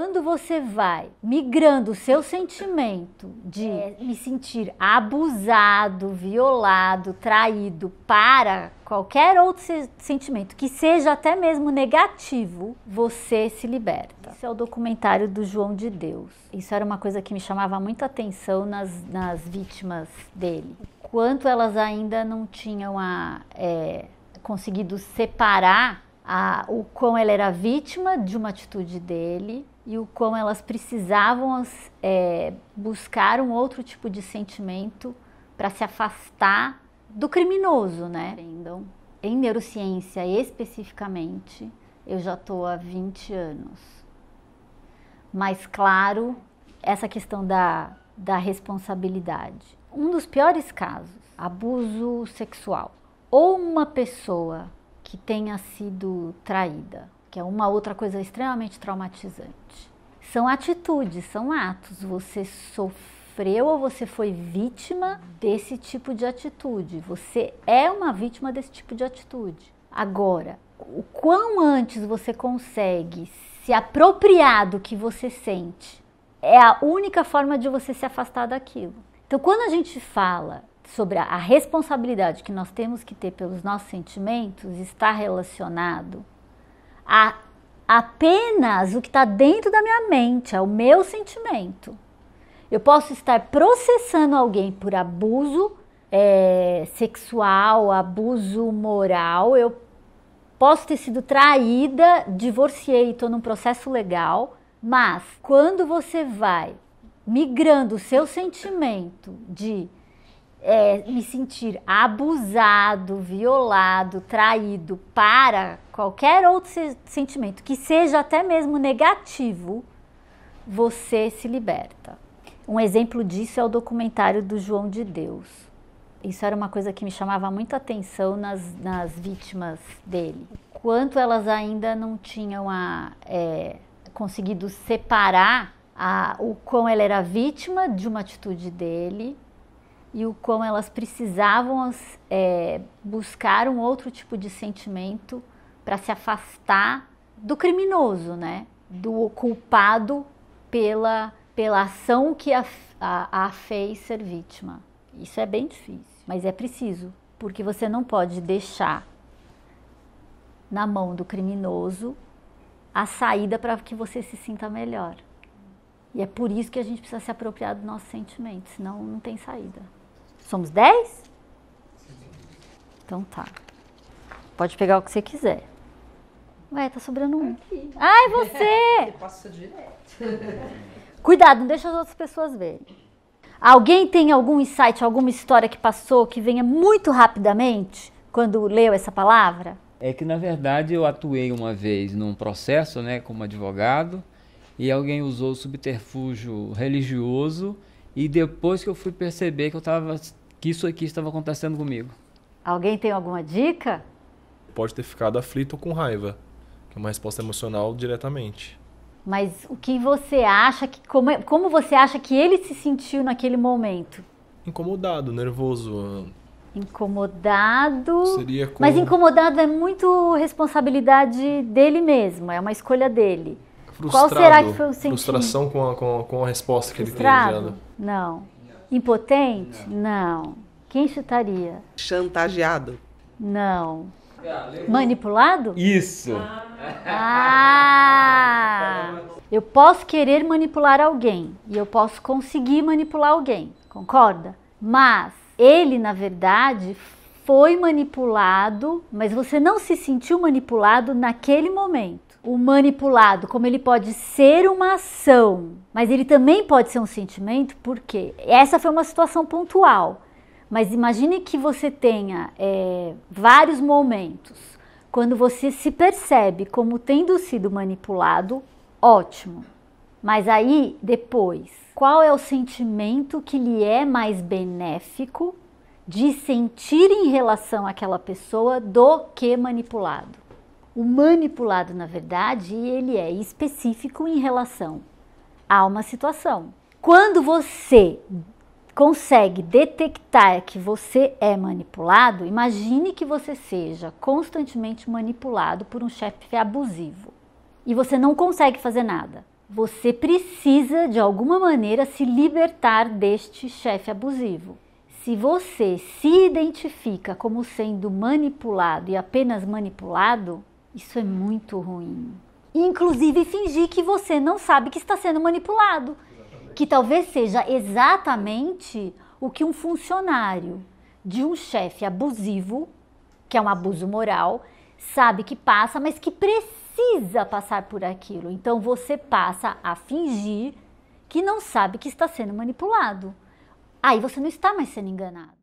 Quando você vai migrando o seu sentimento de é. me sentir abusado, violado, traído para qualquer outro sentimento, que seja até mesmo negativo, você se liberta. Isso é o documentário do João de Deus. Isso era uma coisa que me chamava muito atenção nas, nas vítimas dele. Quanto elas ainda não tinham a, é, conseguido separar a, o quão ela era vítima de uma atitude dele e o quão elas precisavam é, buscar um outro tipo de sentimento para se afastar do criminoso, né? Então, em neurociência especificamente, eu já estou há 20 anos. Mas, claro, essa questão da, da responsabilidade. Um dos piores casos, abuso sexual. Ou uma pessoa que tenha sido traída que é uma outra coisa extremamente traumatizante. São atitudes, são atos. Você sofreu ou você foi vítima desse tipo de atitude. Você é uma vítima desse tipo de atitude. Agora, o quão antes você consegue se apropriar do que você sente é a única forma de você se afastar daquilo. Então, quando a gente fala sobre a responsabilidade que nós temos que ter pelos nossos sentimentos, está relacionado a, apenas o que está dentro da minha mente, é o meu sentimento. Eu posso estar processando alguém por abuso é, sexual, abuso moral, eu posso ter sido traída, divorciei, estou num processo legal, mas quando você vai migrando o seu sentimento de é, me sentir abusado, violado, traído para qualquer outro se sentimento, que seja até mesmo negativo, você se liberta. Um exemplo disso é o documentário do João de Deus. Isso era uma coisa que me chamava muita atenção nas, nas vítimas dele. Quanto elas ainda não tinham a, é, conseguido separar a, o quão ela era vítima de uma atitude dele e o quão elas precisavam é, buscar um outro tipo de sentimento para se afastar do criminoso, né? Do culpado pela, pela ação que a, a, a fez ser vítima. Isso é bem difícil, mas é preciso, porque você não pode deixar na mão do criminoso a saída para que você se sinta melhor. E é por isso que a gente precisa se apropriar do nosso sentimento, senão não tem saída. Somos 10? Então tá. Pode pegar o que você quiser. Ué, tá sobrando um. Aqui. Ai, você! Você passa direto. Cuidado, não deixa as outras pessoas verem. Alguém tem algum insight, alguma história que passou que venha muito rapidamente quando leu essa palavra? É que na verdade eu atuei uma vez num processo, né, como advogado, e alguém usou subterfúgio religioso e depois que eu fui perceber que eu tava, que isso aqui estava acontecendo comigo. Alguém tem alguma dica? Pode ter ficado aflito ou com raiva, que é uma resposta emocional diretamente. Mas o que você acha que como, é, como você acha que ele se sentiu naquele momento? Incomodado, nervoso, Incomodado. Seria Mas incomodado é muito responsabilidade dele mesmo, é uma escolha dele. Frustrado. Qual será que foi o sentimento? Frustração com a, com a, com a resposta que Frustrado. ele teve. Não. Impotente? Não. Não. Quem chutaria? Chantageado? Não. Manipulado? Isso. Ah. ah! Eu posso querer manipular alguém e eu posso conseguir manipular alguém, concorda? Mas ele, na verdade, foi manipulado, mas você não se sentiu manipulado naquele momento o manipulado, como ele pode ser uma ação, mas ele também pode ser um sentimento, porque essa foi uma situação pontual. Mas imagine que você tenha é, vários momentos. Quando você se percebe como tendo sido manipulado, ótimo. Mas aí, depois, qual é o sentimento que lhe é mais benéfico de sentir em relação àquela pessoa do que manipulado? O manipulado, na verdade, ele é específico em relação a uma situação. Quando você consegue detectar que você é manipulado, imagine que você seja constantemente manipulado por um chefe abusivo e você não consegue fazer nada. Você precisa, de alguma maneira, se libertar deste chefe abusivo. Se você se identifica como sendo manipulado e apenas manipulado, isso é muito ruim. Inclusive fingir que você não sabe que está sendo manipulado, exatamente. que talvez seja exatamente o que um funcionário de um chefe abusivo, que é um abuso moral, sabe que passa, mas que precisa passar por aquilo. Então você passa a fingir que não sabe que está sendo manipulado. Aí você não está mais sendo enganado.